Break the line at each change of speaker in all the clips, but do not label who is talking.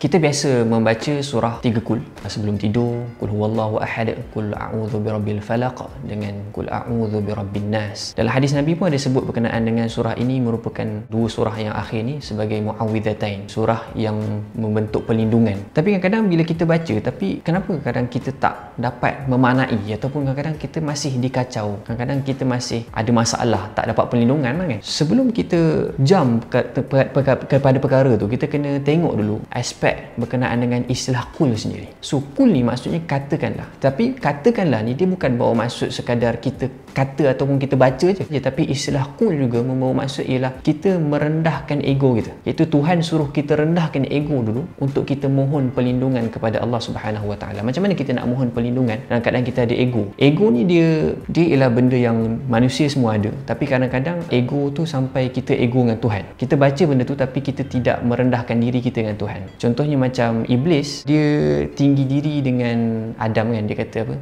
Kita biasa membaca surah tiga kul sebelum tidur. Kul huwallahu ahad, kul a'udhu birabbil falak dengan kul a'udhu birabbin nas. Dalam hadis Nabi pun ada sebut berkenaan dengan surah ini merupakan dua surah yang akhir ni sebagai mu'awidhatain. Surah yang membentuk pelindungan. Tapi kadang-kadang bila kita baca, tapi kenapa kadang-kadang kita tak dapat memanai ataupun kadang-kadang kita masih dikacau. Kadang-kadang kita masih ada masalah, tak dapat perlindungan lah kan. Sebelum kita jump kepada perkara tu, kita kena tengok dulu aspek aspek berkenaan dengan istilah kul sendiri. So kul ni maksudnya katakanlah. Tapi katakanlah ni dia bukan bawa maksud sekadar kita kata ataupun kita baca je ya, tapi istilah kul juga membawa maksud ialah kita merendahkan ego kita iaitu Tuhan suruh kita rendahkan ego dulu untuk kita mohon perlindungan kepada Allah Subhanahu Wa macam mana kita nak mohon perlindungan dalam keadaan kita ada ego ego ni dia dia ialah benda yang manusia semua ada tapi kadang-kadang ego tu sampai kita ego dengan Tuhan kita baca benda tu tapi kita tidak merendahkan diri kita dengan Tuhan contohnya macam Iblis dia tinggi diri dengan Adam kan dia kata apa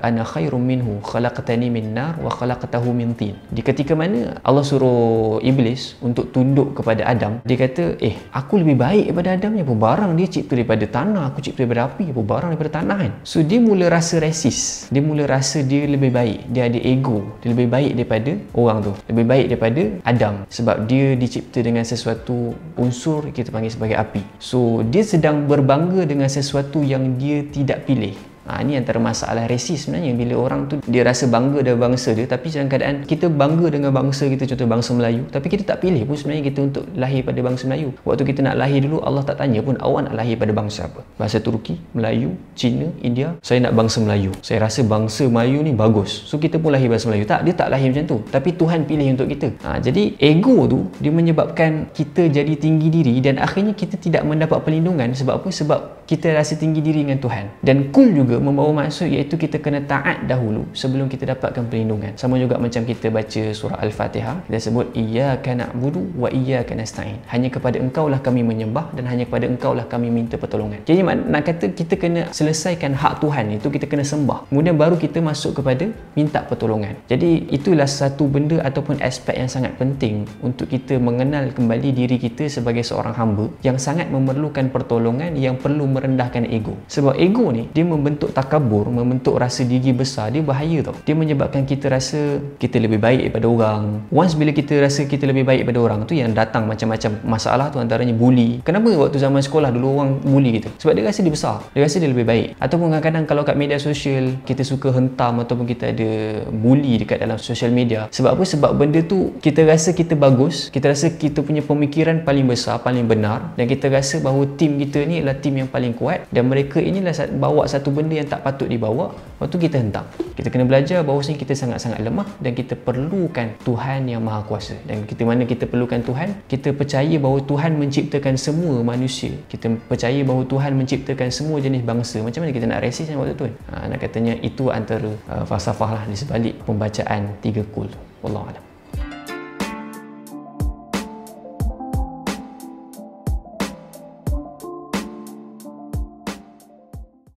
ana khairum minhu khalaqtani min nar wa khalaqtahu min tin di ketika mana Allah suruh iblis untuk tunduk kepada Adam dia kata eh aku lebih baik daripada Adam ni apa barang dia cipta daripada tanah aku cipta daripada api apa barang daripada tanah kan so dia mula rasa resis dia mula rasa dia lebih baik dia ada ego dia lebih baik daripada orang tu lebih baik daripada Adam sebab dia dicipta dengan sesuatu unsur kita panggil sebagai api so dia sedang berbangga dengan sesuatu yang dia tidak pilih Ha, ini antara masalah resis sebenarnya bila orang tu dia rasa bangga dengan bangsa dia tapi dalam keadaan kita bangga dengan bangsa kita contoh bangsa Melayu tapi kita tak pilih pun sebenarnya kita untuk lahir pada bangsa Melayu waktu kita nak lahir dulu Allah tak tanya pun awak nak lahir pada bangsa apa bahasa Turki Melayu Cina India saya nak bangsa Melayu saya rasa bangsa Melayu ni bagus so kita pun lahir bahasa Melayu tak dia tak lahir macam tu tapi Tuhan pilih untuk kita ha, jadi ego tu dia menyebabkan kita jadi tinggi diri dan akhirnya kita tidak mendapat perlindungan sebab apa sebab kita rasa tinggi diri dengan Tuhan dan cool juga membawa maksud iaitu kita kena taat dahulu sebelum kita dapatkan perlindungan sama juga macam kita baca surah al-fatihah kita sebut iyyaka na'budu wa iyyaka nasta'in hanya kepada engkaulah kami menyembah dan hanya kepada engkaulah kami minta pertolongan jadi nak kata kita kena selesaikan hak Tuhan itu kita kena sembah kemudian baru kita masuk kepada minta pertolongan jadi itulah satu benda ataupun aspek yang sangat penting untuk kita mengenal kembali diri kita sebagai seorang hamba yang sangat memerlukan pertolongan yang perlu merendahkan ego sebab ego ni dia membentuk membentuk takabur, membentuk rasa gigi besar, dia bahaya tau. Dia menyebabkan kita rasa kita lebih baik daripada orang. Once bila kita rasa kita lebih baik daripada orang, tu yang datang macam-macam masalah tu antaranya buli. Kenapa waktu zaman sekolah dulu orang buli kita? Sebab dia rasa dia besar. Dia rasa dia lebih baik. Ataupun kadang-kadang kalau kat media sosial, kita suka hentam ataupun kita ada bully dekat dalam sosial media. Sebab apa? Sebab benda tu kita rasa kita bagus, kita rasa kita punya pemikiran paling besar, paling benar dan kita rasa bahawa tim kita ni adalah tim yang paling kuat dan mereka inilah bawa satu benda yang tak patut dibawa waktu kita hentam kita kena belajar bahawa sini kita sangat-sangat lemah dan kita perlukan Tuhan yang maha kuasa dan kita mana kita perlukan Tuhan kita percaya bahawa Tuhan menciptakan semua manusia kita percaya bahawa Tuhan menciptakan semua jenis bangsa macam mana kita nak resist kan waktu tu kan? ha, nak katanya itu antara uh, falsafah lah di sebalik pembacaan tiga kul Wallahualam